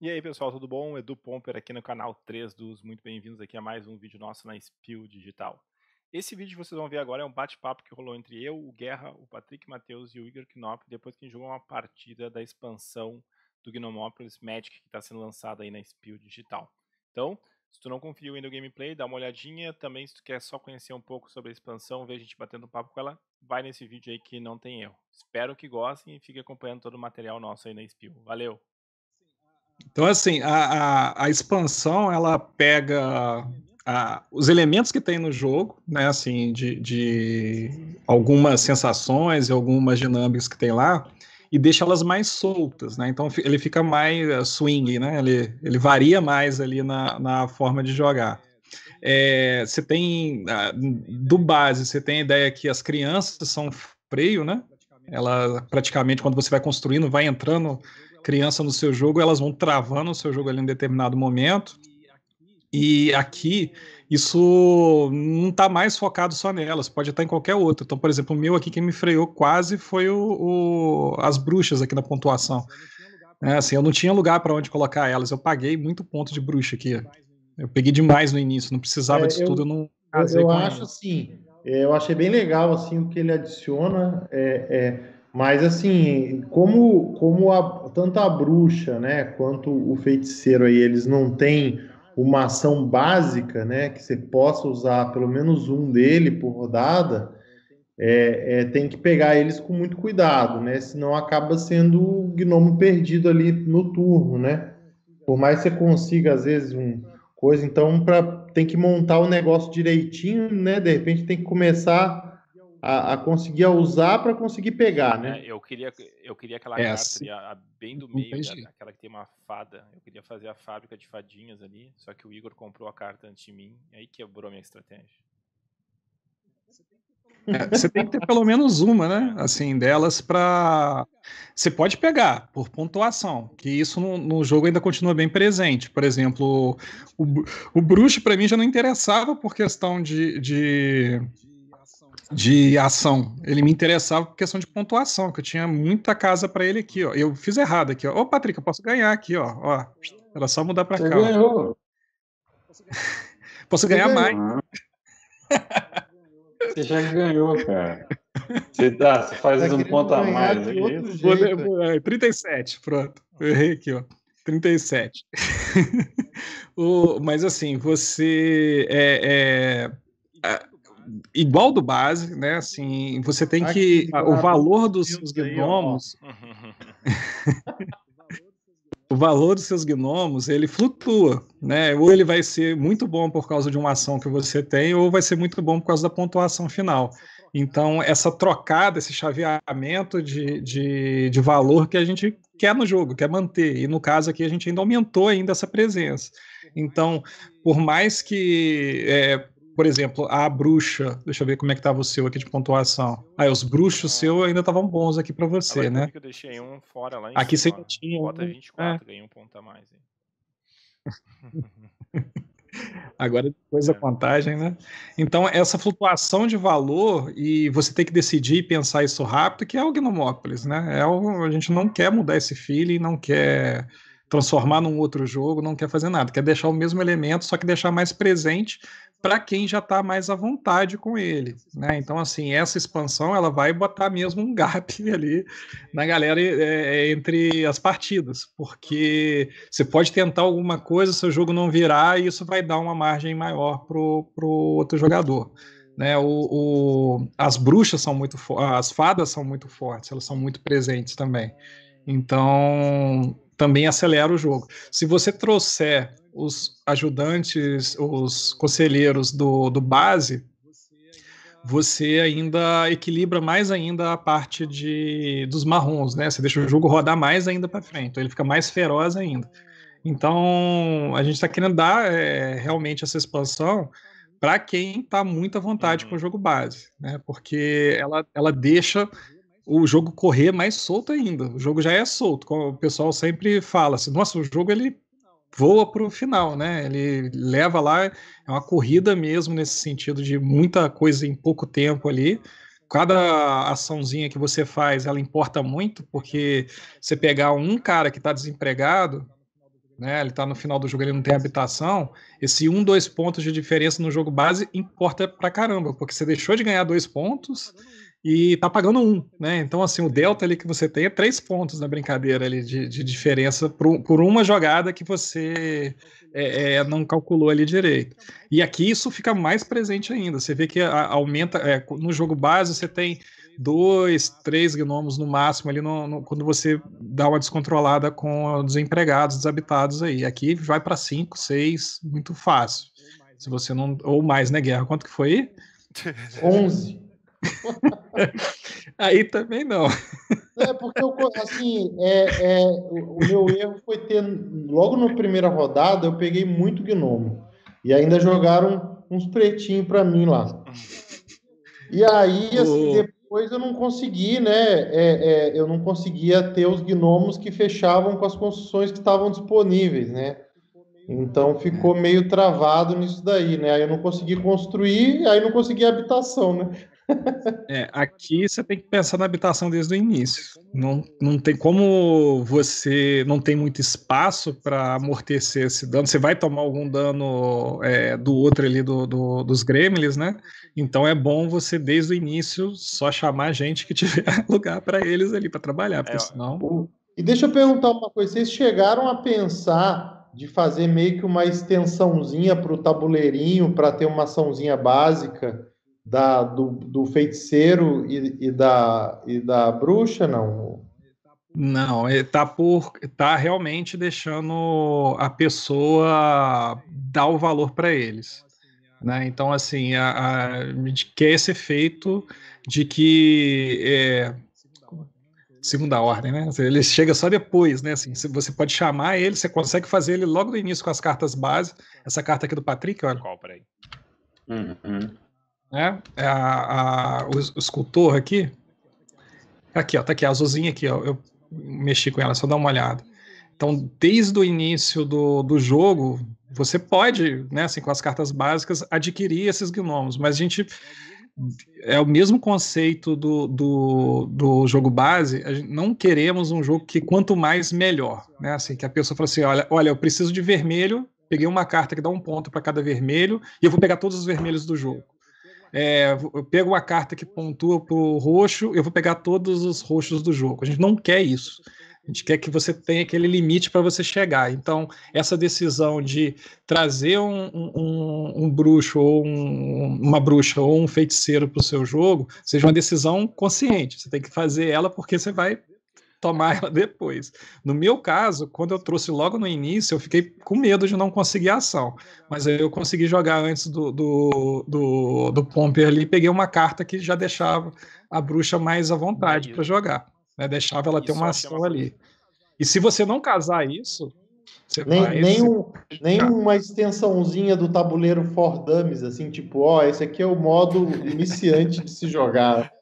E aí pessoal, tudo bom? Edu Pomper aqui no canal 3 dos Muito bem-vindos aqui a mais um vídeo nosso na Spill Digital. Esse vídeo que vocês vão ver agora é um bate-papo que rolou entre eu, o Guerra, o Patrick Matheus e o Igor Knop, depois que a gente jogou uma partida da expansão do Gnomopolis Magic que está sendo lançada aí na Spill Digital. Então, se tu não conferiu ainda o gameplay, dá uma olhadinha. Também se tu quer só conhecer um pouco sobre a expansão, ver a gente batendo um papo com ela, vai nesse vídeo aí que não tem erro. Espero que gostem e fique acompanhando todo o material nosso aí na Spill. Valeu! Então, assim, a, a, a expansão, ela pega a os elementos que tem no jogo, né, assim, de, de, algumas sensações e algumas dinâmicas que tem lá, e deixa elas mais soltas, né? Então ele fica mais eh, swing, né? Ele, ele varia mais ali na, na forma de jogar. É, você tem ah, do base, você tem a ideia que as crianças são freio, né? Ela praticamente quando você vai construindo, vai entrando criança no seu jogo, elas vão travando o seu jogo ali em determinado momento. E aqui isso não está mais focado só nelas, pode estar em qualquer outro. Então, por exemplo, o meu aqui que me freou quase foi o, o as bruxas aqui na pontuação. É, assim, eu não tinha lugar para onde colocar elas, eu paguei muito ponto de bruxa aqui. Eu peguei demais no início, não precisava é, disso eu, tudo, eu não Eu, ah, eu acho assim, é, eu achei bem legal assim o que ele adiciona, é, é, mas assim, como, como a, tanto a bruxa né, quanto o feiticeiro aí, eles não têm uma ação básica, né, que você possa usar pelo menos um dele por rodada, é, é, tem que pegar eles com muito cuidado, né? Senão acaba sendo o gnomo perdido ali no turno, né? Por mais que você consiga, às vezes, um coisa, então pra, tem que montar o negócio direitinho, né? De repente tem que começar a, a conseguir usar para conseguir pegar, né? É, eu queria, eu queria aquela é, assim, a, a, bem do meio, aquela que tem uma fada. Eu queria fazer a fábrica de fadinhas ali, só que o Igor comprou a carta antes de mim, aí quebrou a minha estratégia. É, você tem que ter pelo menos uma, né? É. Assim, delas para. Você pode pegar por pontuação, que isso no, no, jogo ainda continua bem presente. Por exemplo, o, o bruxo para mim já não interessava por questão de, de de ação. Ele me interessava por questão de pontuação, que eu tinha muita casa para ele aqui, ó. Eu fiz errado aqui, ó. Ô, Patrick, eu posso ganhar aqui, ó. ó. Era só mudar para cá. Ganhou. posso ganhar, mais. Você já ganhou, cara. Você, tá, faz tá um ponto a mais aqui. Vou, 37, é, pronto. Eu errei aqui, ó. 37. o, mas assim, você é, é igual do base, né? Assim, você tem que. O valor dos seus gnomos. o valor dos seus gnomos ele flutua, né? Ou ele vai ser muito bom por causa de uma ação que você tem, ou vai ser muito bom por causa da pontuação final. Então, essa trocada, esse chaveamento de, de, de valor que a gente quer no jogo, quer manter. E no caso aqui, a gente ainda aumentou ainda essa presença. Então, por mais que é, por exemplo, a bruxa. Deixa eu ver como é que tava o seu aqui de pontuação. Ah, os bruxos ah. seu ainda estavam bons aqui para você, né? Que eu deixei um fora lá em aqui cima. você tinha. um... 24, é. Né? ganhei um ponto a mais. Agora depois a contagem, é. né? Então, essa flutuação de valor e você ter que decidir e pensar isso rápido, que é o Gnomópolis, né? É o, a gente não quer mudar esse feeling, não quer transformar num outro jogo, não quer fazer nada, quer deixar o mesmo elemento, só que deixar mais presente para quem já está mais à vontade com ele, né? Então, assim, essa expansão ela vai botar mesmo um gap ali na galera é, é, entre as partidas, porque você pode tentar alguma coisa, seu jogo não virar e isso vai dar uma margem maior pro, pro outro jogador. Né, o, o, as bruxas são muito as fadas são muito fortes, elas são muito presentes também. Então, também acelera o jogo. Se você trouxer os ajudantes, os conselheiros do, do base, você ainda equilibra mais ainda a parte de, dos marrons, né? Você deixa o jogo rodar mais ainda para frente, então ele fica mais feroz ainda. Então, a gente está querendo dar é, realmente essa expansão para quem está muito à vontade uhum. com o jogo base, né? Porque ela, ela deixa o jogo correr é mais solto ainda. O jogo já é solto. O pessoal sempre fala assim: nossa, o jogo ele voa para o final, né? Ele leva lá, é uma corrida mesmo nesse sentido de muita coisa em pouco tempo ali. Cada açãozinha que você faz, ela importa muito, porque você pegar um cara que está desempregado, né? Ele está no final do jogo, ele não tem habitação. Esse um, dois pontos de diferença no jogo base importa pra caramba, porque você deixou de ganhar dois pontos e tá pagando um, né? Então, assim, o delta ali que você tem é três pontos na brincadeira ali de, de diferença por, por uma jogada que você é, é, não calculou ali direito. E aqui isso fica mais presente ainda. Você vê que a, aumenta é, no jogo base, você tem dois, três gnomos no máximo ali no, no, quando você dá uma descontrolada com desempregados, desabitados aí. Aqui vai para cinco, seis, muito fácil. Se você não. Ou mais, né, Guerra? Quanto que foi? 11. Aí também não. É, porque eu, assim, é, é, o meu erro foi ter, logo na primeira rodada, eu peguei muito gnomo. E ainda jogaram uns pretinhos para mim lá. E aí, assim, depois eu não consegui, né? É, é, eu não conseguia ter os gnomos que fechavam com as construções que estavam disponíveis, né? Então ficou é. meio travado nisso daí, né? Aí eu não consegui construir, aí não consegui habitação, né? É, aqui você tem que pensar na habitação desde o início. Não, não tem como você não tem muito espaço para amortecer esse dano. Você vai tomar algum dano é, do outro ali do, do, dos gremlins, né? Então é bom você desde o início só chamar gente que tiver lugar para eles ali para trabalhar, porque é, senão. E deixa eu perguntar uma coisa: vocês chegaram a pensar de fazer meio que uma extensãozinha para o tabuleirinho para ter uma açãozinha básica? da, do, do feiticeiro e, e, da, e da bruxa, não? Não, está por tá realmente deixando a pessoa dar o valor para eles. Né? Então, assim, a, a, que é esse efeito de que é, segunda ordem, né? Ele chega só depois, né? Assim, você pode chamar ele, você consegue fazer ele logo no início com as cartas base. Essa carta aqui do Patrick, olha. Qual, peraí. Uhum né? É a, a, o, o escultor aqui, aqui, ó, tá aqui, a azulzinha aqui, ó, eu mexi com ela, só dá uma olhada. Então, desde o início do, do jogo, você pode, né, assim, com as cartas básicas, adquirir esses gnomos, mas a gente é o mesmo conceito do, do, do jogo base, não queremos um jogo que quanto mais melhor, né? Assim, que a pessoa fala assim, olha, olha, eu preciso de vermelho, peguei uma carta que dá um ponto para cada vermelho e eu vou pegar todos os vermelhos do jogo é, eu pego uma carta que pontua pro roxo, eu vou pegar todos os roxos do jogo. A gente não quer isso. A gente quer que você tenha aquele limite para você chegar. Então, essa decisão de trazer um, um, um bruxo ou um, uma bruxa ou um feiticeiro para o seu jogo seja uma decisão consciente. Você tem que fazer ela porque você vai tomar ela depois. No meu caso, quando eu trouxe logo no início, eu fiquei com medo de não conseguir ação. Mas eu consegui jogar antes do, do, do, do Pomper ali, peguei uma carta que já deixava a bruxa mais à vontade para jogar. Né? Deixava ela ter uma ação ali. E se você não casar isso, nem, nem, um, nem uma extensãozinha do tabuleiro for dummies, assim, tipo, ó, oh, esse aqui é o modo iniciante de se jogar.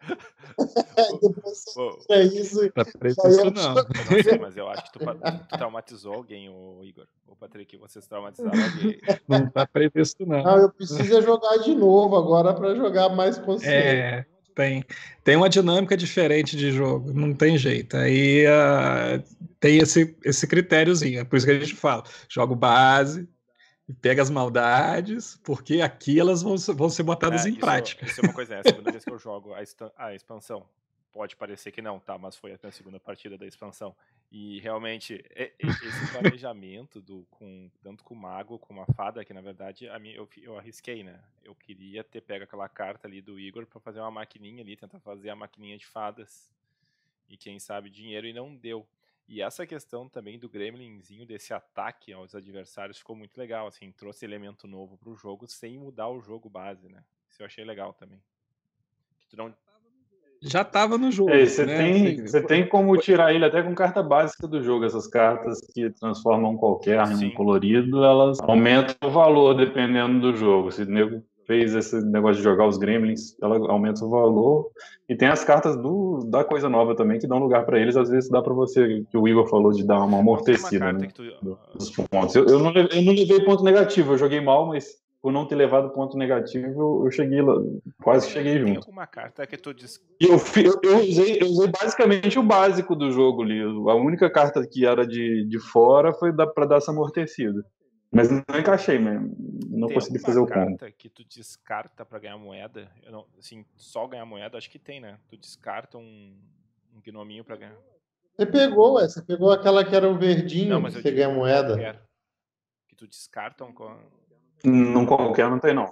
é isso. Pra preto, não. não sei, mas eu acho que tu, tu traumatizou alguém, o Igor. O Patrick, vocês traumatizaram alguém. Não tá previsto, não. não. eu preciso é jogar de novo agora para jogar mais consciente. É tem, tem uma dinâmica diferente de jogo, não tem jeito. Aí uh, tem esse, esse critériozinho, é por isso que a gente fala, jogo base, pega as maldades, porque aqui elas vão, vão ser botadas é, em prática. Isso é uma coisa, é a segunda vez que eu jogo a, a, expansão. Pode parecer que não, tá? Mas foi até a segunda partida da expansão. E realmente, é, é, esse planejamento, do, com, tanto com o mago, com uma fada, que na verdade a minha, eu, eu arrisquei, né? Eu queria ter pego aquela carta ali do Igor para fazer uma maquininha ali, tentar fazer a maquininha de fadas. E quem sabe dinheiro e não deu. E essa questão também do gremlinzinho, desse ataque aos adversários, ficou muito legal, assim, trouxe elemento novo pro jogo sem mudar o jogo base, né? Isso eu achei legal também. Não... Já estava no jogo. É, você né? tem, assim, tem como tirar ele até com carta básica do jogo. Essas cartas que transformam qualquer arma em colorido, elas aumentam o valor dependendo do jogo. Se o nego fez esse negócio de jogar os gremlins, ela aumenta o valor. E tem as cartas do, da coisa nova também que dão lugar para eles. Às vezes dá para você, que o Igor falou, de dar uma amortecida uma né, tu... dos ah, pontos. Eu, eu, não levei, eu não levei ponto negativo, eu joguei mal, mas por não ter levado ponto negativo, eu cheguei lá, quase cheguei tem junto. Tem uma carta que tu disse. Eu, eu, usei, eu usei basicamente o básico do jogo ali. A única carta que era de, de fora foi para dar essa amortecida. Mas não encaixei mesmo. Não tem consegui fazer o combo. carta que tu descarta para ganhar moeda? Eu não, assim, só ganhar moeda, acho que tem, né? Tu descarta um, um gnominho para ganhar. Você pegou, essa Você pegou aquela que era o verdinho, não, mas que você ganha moeda. que tu descarta um... Não, qualquer não tem, não.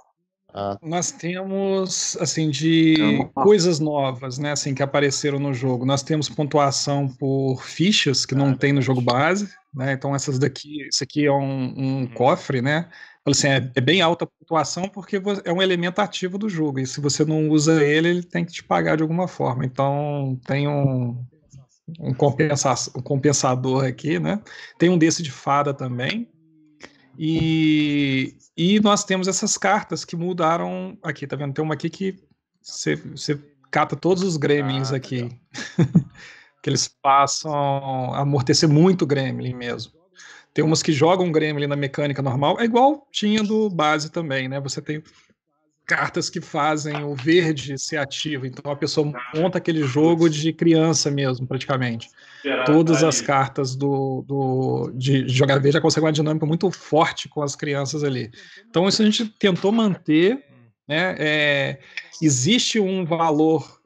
Ah. Nós temos, assim, de é coisas novas, né, assim, que apareceram no jogo. Nós temos pontuação por fichas, que não ah, tem no jogo base, né, então essas daqui, isso aqui é um, um uhum. cofre, né, assim, é, é, bem alta a pontuação porque é um elemento ativo do jogo, e se você não usa ele, ele tem que te pagar de alguma forma, então tem um, um, compensa um compensador aqui, né, tem um desse de fada também, e, e nós temos essas cartas que mudaram. Aqui, tá vendo? Tem uma aqui que você, cata todos os gremlins ah, tá aqui. que eles passam a amortecer muito o gremlin mesmo. Tem umas que jogam gremlin na mecânica normal, é igual tinha do base também, né? Você tem cartas que fazem o verde ser ativo. Então a pessoa ah, monta aquele jogo de criança mesmo, praticamente. Todas as cartas do, do, de jogar verde já é conseguem uma dinâmica muito forte com as crianças ali. Então isso a gente tentou manter. Né? É, existe um valor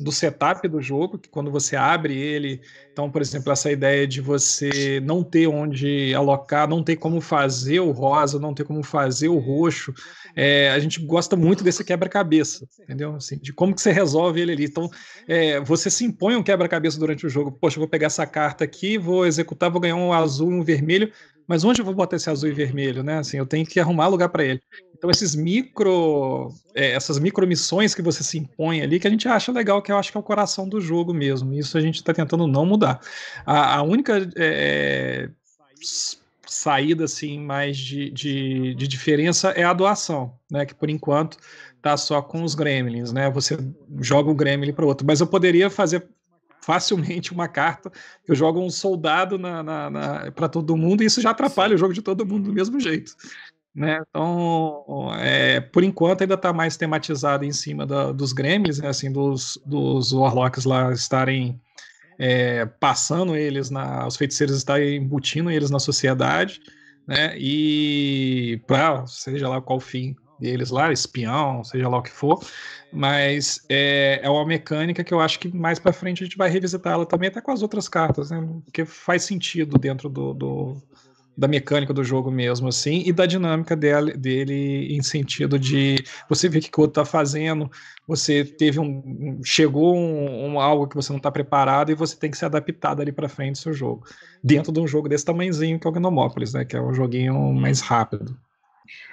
do setup do jogo, que quando você abre ele, então, por exemplo, essa ideia de você não ter onde alocar, não ter como fazer o rosa, não ter como fazer o roxo, é, a gente gosta muito desse quebra-cabeça, entendeu? Assim, de como que você resolve ele ali. Então, é, você se impõe um quebra-cabeça durante o jogo. Poxa, vou pegar essa carta aqui, vou executar, vou ganhar um azul, um vermelho mas onde eu vou botar esse azul e vermelho, né? Assim, eu tenho que arrumar lugar para ele. Então esses micro, é, essas micro missões que você se impõe ali, que a gente acha legal, que eu acho que é o coração do jogo mesmo. Isso a gente está tentando não mudar. A, a única é, saída assim mais de, de, de, diferença é a doação, né? Que por enquanto tá só com os gremlins, né? Você joga o gremlin para outro, mas eu poderia fazer facilmente uma carta, eu jogo um soldado na, na, na para todo mundo e isso já atrapalha o jogo de todo mundo do uhum. mesmo jeito. Né? Então, é, por enquanto ainda está mais tematizado em cima da, dos Grêmios, né? assim, dos, dos warlocks lá estarem é, passando eles, na, os feiticeiros estarem embutindo eles na sociedade, né? E para seja lá qual fim deles lá, espião, seja lá o que for, mas é, é uma mecânica que eu acho que mais para frente a gente vai revisitá-la também, até com as outras cartas, né? Porque faz sentido dentro do, do da mecânica do jogo mesmo, assim, e da dinâmica dele, dele em sentido de você ver o que o outro tá fazendo, você teve um. chegou um, um algo que você não está preparado e você tem que se adaptar dali para frente do seu jogo. Dentro de um jogo desse tamanhozinho que é o Gnomópolis, né? Que é um joguinho mais rápido.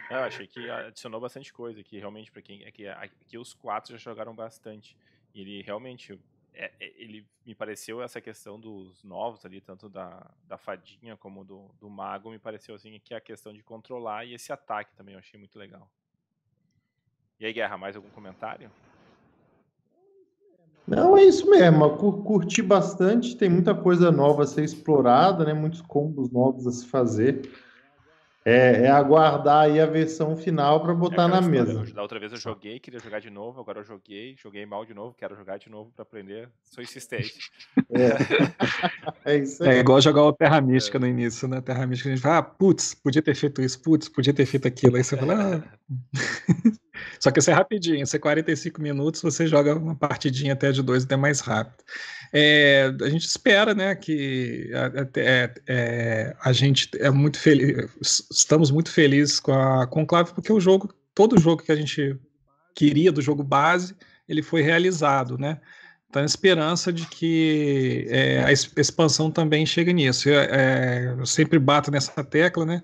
É, eu achei que adicionou bastante coisa, que realmente para quem é que aqui os quatro já jogaram bastante. E ele realmente é, é, ele me pareceu essa questão dos novos ali, tanto da, da fadinha como do, do mago, me pareceu assim que a questão de controlar e esse ataque também eu achei muito legal. E aí, Guerra, mais algum comentário? Não, é isso mesmo. Curti bastante, tem muita coisa nova a ser explorada, né? Muitos combos novos a se fazer. É, é, aguardar aí a versão final para é, botar é na história. mesa. Da outra vez eu joguei, queria jogar de novo, agora eu joguei, joguei mal de novo, quero jogar de novo para aprender, sou insistente. É, é isso é aí. É igual jogar uma Terra Mística é. no início, né? Terra Mística a gente fala, ah, putz, podia ter feito isso, putz, podia ter feito aquilo. Aí você fala, ah. Só que isso é rapidinho, isso é 45 minutos, você joga uma partidinha até de dois, até mais rápido. É, a gente espera, né, que é, é, a gente é muito feliz, estamos muito felizes com a Conclave, porque o jogo, todo o jogo que a gente queria do jogo base, ele foi realizado, né? Então, a esperança de que é, a expansão também chegue nisso. Eu, é, eu sempre bato nessa tecla, né?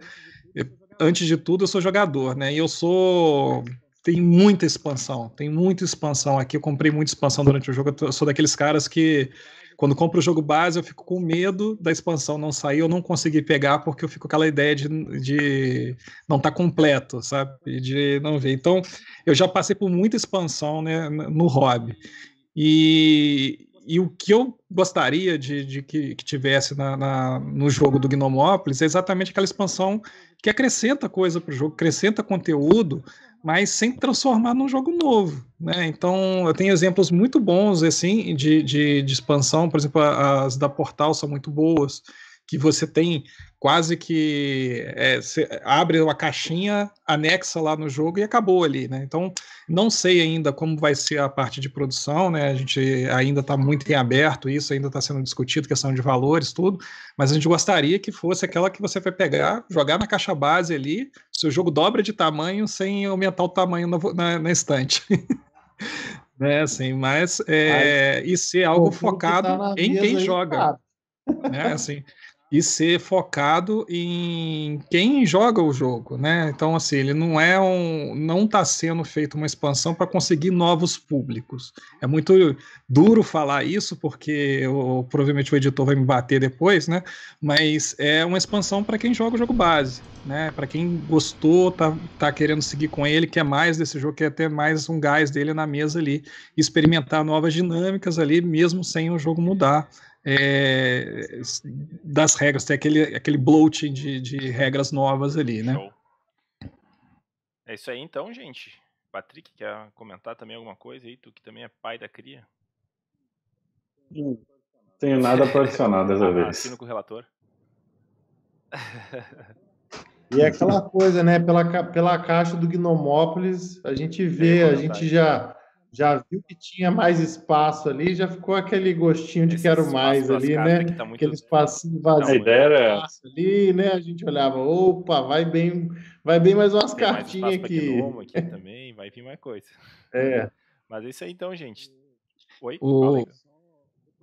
Eu, antes de tudo, eu sou jogador, né? E eu sou tem muita expansão, tem muita expansão aqui. Eu comprei muita expansão durante o jogo. Eu sou daqueles caras que, quando compro o jogo base, eu fico com medo da expansão não sair ou não conseguir pegar, porque eu fico com aquela ideia de, de não estar tá completo, sabe? De não ver. Então, eu já passei por muita expansão né, no hobby. E, e o que eu gostaria de, de que, que, tivesse na, na, no jogo do Gnomópolis é exatamente aquela expansão que acrescenta coisa para o jogo, acrescenta conteúdo, mas sem transformar num jogo novo. Né? Então, eu tenho exemplos muito bons assim de, de, de expansão, por exemplo, as da Portal são muito boas que você tem quase que é, abre uma caixinha, anexa lá no jogo e acabou ali, né? Então, não sei ainda como vai ser a parte de produção, né? A gente ainda está muito em aberto, isso ainda está sendo discutido, questão de valores, tudo, mas a gente gostaria que fosse aquela que você vai pegar, jogar na caixa base ali, seu jogo dobra de tamanho sem aumentar o tamanho na, na, na estante. né, assim, mas, é, mas, e ser algo tá focado tá em quem joga. Né, assim, e ser focado em quem joga o jogo, né? Então, assim, ele não é um. não está sendo feita uma expansão para conseguir novos públicos. É muito duro falar isso, porque eu, provavelmente o editor vai me bater depois, né? Mas é uma expansão para quem joga o jogo base, né? Para quem gostou, tá, tá querendo seguir com ele, quer mais desse jogo, quer ter mais um gás dele na mesa ali, experimentar novas dinâmicas ali, mesmo sem o jogo mudar é, das regras, tem aquele, aquele bloat de, de regras novas ali, né? Show. É isso aí então, gente. Patrick, quer comentar também alguma coisa aí? Tu que também é pai da cria? Não tenho nada para adicionar dessa ah, vez. Assino com o relator. E é aquela coisa, né? Pela, pela caixa do Gnomópolis, a gente é, vê, a gente já já viu que tinha mais espaço ali, já ficou aquele gostinho de Esse quero mais ali, né? Tá muito... Aquele espacinho tá vazio. A ideia era... ali, né? A gente olhava, opa, vai bem, vai bem mais umas Tem cartinhas mais aqui. aqui também, vai vir mais coisa. É. Mas é isso aí então, gente. Oi? O...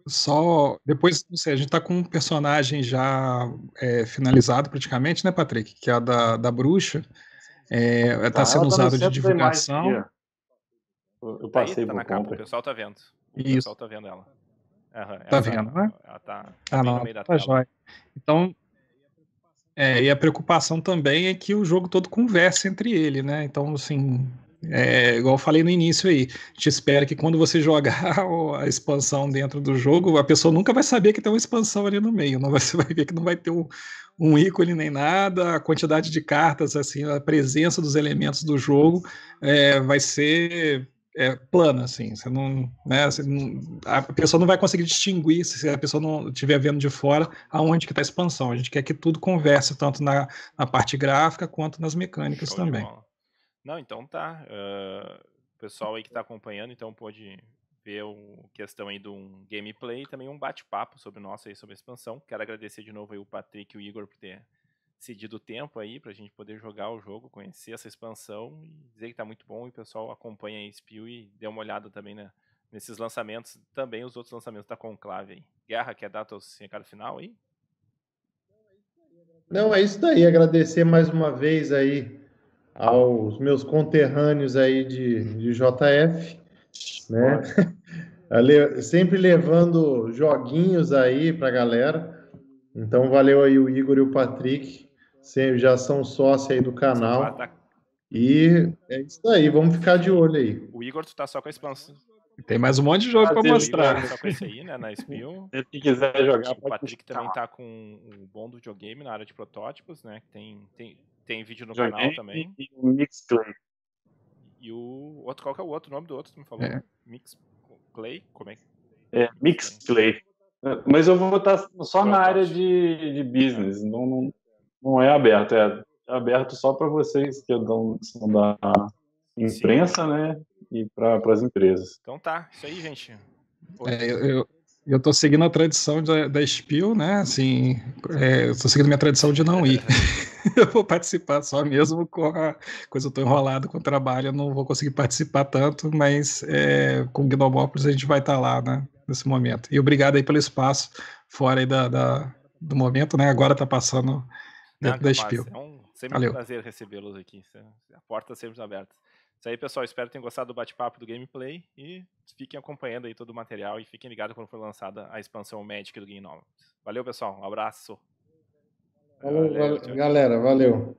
Só depois, não sei, a gente tá com um personagem já é, finalizado praticamente, né, Patrick? Que é a da, da bruxa. É, tá sendo tá, tá usado de divulgação. Eu tá passei aí, tá na compra. capa, o pessoal tá vendo. O Isso. pessoal tá vendo ela. tá ela tá vendo, tá, né? Ela tá ah, no meio da tá tela. Então, é, e a preocupação também é que o jogo todo conversa entre ele, né? Então, assim, é, igual eu falei no início aí, te espera que quando você jogar a expansão dentro do jogo, a pessoa nunca vai saber que tem uma expansão ali no meio. Não, você vai ver que não vai ter um, um ícone nem nada, a quantidade de cartas, assim, a presença dos elementos do jogo é, vai ser é plana, assim. Você não, né, você não, a pessoa não vai conseguir distinguir se a pessoa não estiver vendo de fora aonde que está a expansão. A gente quer que tudo converse tanto na, na parte gráfica quanto nas mecânicas Show também. Não, então tá. Uh, ah, o pessoal aí que está acompanhando, então pode ver o questão aí de um gameplay e também um bate-papo sobre o nosso aí sobre a expansão. Quero agradecer de novo aí o Patrick e o Igor por ter cedido tempo aí para a gente poder jogar o jogo, conhecer essa expansão e dizer que está muito bom. E o pessoal acompanha a Spill e dê uma olhada também né, nesses lançamentos, também os outros lançamentos da Conclave aí. Guerra, quer dar teu recado final aí? Não, é isso daí. Agradecer mais uma vez aí aos meus conterrâneos aí de, de JF, né? Sempre levando joguinhos aí pra galera. Então valeu aí o Igor e o Patrick já são sócio aí do canal. Tá? E é isso aí, vamos ficar de olho aí. O Igor, tu tá só com a expansão. Tem mais um monte de jogo para mostrar. Tá só com esse aí, né, na Se quiser jogar, o Patrick também tá com um bom videogame na área de protótipos, né? Tem, tem, tem vídeo no canal também. E o Mix Clay. E o outro, qual que é o outro o nome do outro? Tu me falou? É. Mix Clay? Como é que. É, Mix Clay. Mas eu vou estar só na área de, de business, não, não, não é aberto, é aberto só para vocês que são da imprensa, Sim. né? E para as empresas. Então tá, isso aí, gente. É, eu, eu, eu tô seguindo a tradição da, da Spiel, né? Assim, é, eu tô seguindo minha tradição de não ir. eu vou participar só mesmo com a coisa, eu tô enrolado com o trabalho, eu não vou conseguir participar tanto, mas é, com o Gnomópolis a gente vai estar tá lá, né? Nesse momento. E obrigado aí pelo espaço, fora aí da, da do momento, né? Agora tá passando dentro da É um, sempre Valeu. um prazer recebê-los aqui. É, é, a porta sempre aberta. Isso aí, pessoal. Espero que tenham gostado do bate-papo do gameplay e fiquem acompanhando aí todo o material e fiquem ligados quando for lançada a expansão Magic do Game Valeu, pessoal. Um abraço. Valeu, valeu, valeu. galera. Valeu.